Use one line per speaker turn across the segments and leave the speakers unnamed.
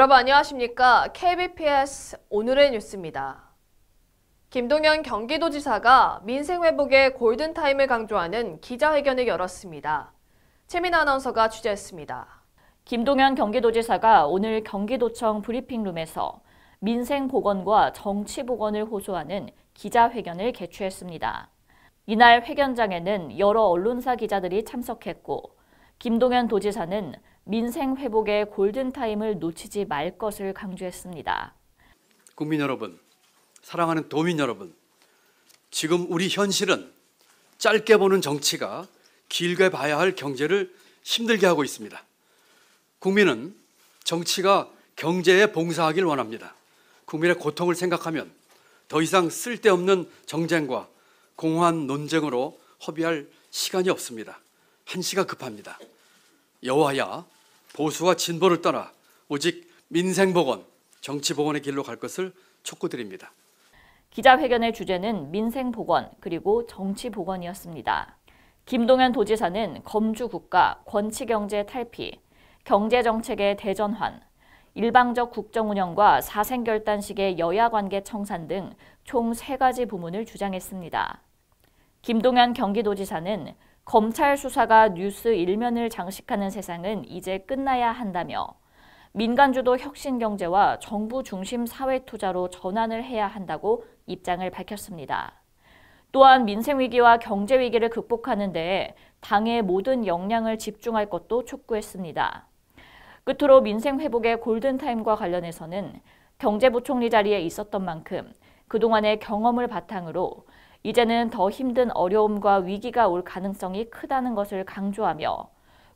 여러분 안녕하십니까? KBPS 오늘의 뉴스입니다. 김동연 경기도지사가 민생 회복의 골든타임을 강조하는 기자회견을 열었습니다. 최민아 아나운서가 취재했습니다. 김동연 경기도지사가 오늘 경기도청 브리핑룸에서 민생
복원과 정치 복원을 호소하는 기자회견을 개최했습니다. 이날 회견장에는 여러 언론사 기자들이 참석했고 김동연 도지사는 민생 회복의 골든타임을 놓치지 말 것을 강조했습니다.
국민 여러분, 사랑하는 도민 여러분, 지금 우리 현실은 짧게 보는 정치가 길게 봐야 할 경제를 힘들게 하고 있습니다. 국민은 정치가 경제에 봉사하길 원합니다. 국민의 고통을 생각하면 더 이상 쓸데없는 정쟁과 공허한 논쟁으로 허비할 시간이 없습니다. 한시가 급합니다. 여와야 보수와 진보를 떠나 오직 민생 복원, 정치 복원의 길로 갈 것을 촉구드립니다.
기자회견의 주제는 민생 복원 그리고 정치 복원이었습니다. 김동연 도지사는 검주 국가, 권치 경제 탈피, 경제 정책의 대전환, 일방적 국정 운영과 사생 결단식의 여야 관계 청산 등 총 세가지 부문을 주장했습니다. 김동연 경기도지사는 검찰 수사가 뉴스 일면을 장식하는 세상은 이제 끝나야 한다며 민간주도 혁신 경제와 정부 중심 사회 투자로 전환을 해야 한다고 입장을 밝혔습니다. 또한 민생위기와 경제위기를 극복하는 데에 당의 모든 역량을 집중할 것도 촉구했습니다. 끝으로 민생 회복의 골든타임과 관련해서는 경제부총리 자리에 있었던 만큼 그동안의 경험을 바탕으로 이제는 더 힘든 어려움과 위기가 올 가능성이 크다는 것을 강조하며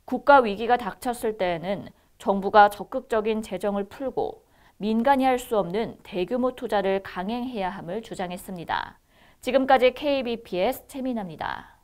국가 위기가 닥쳤을 때에는 정부가 적극적인 재정을 풀고 민간이 할 수 없는 대규모 투자를 강행해야 함을 주장했습니다. 지금까지 KBPS 최민아니다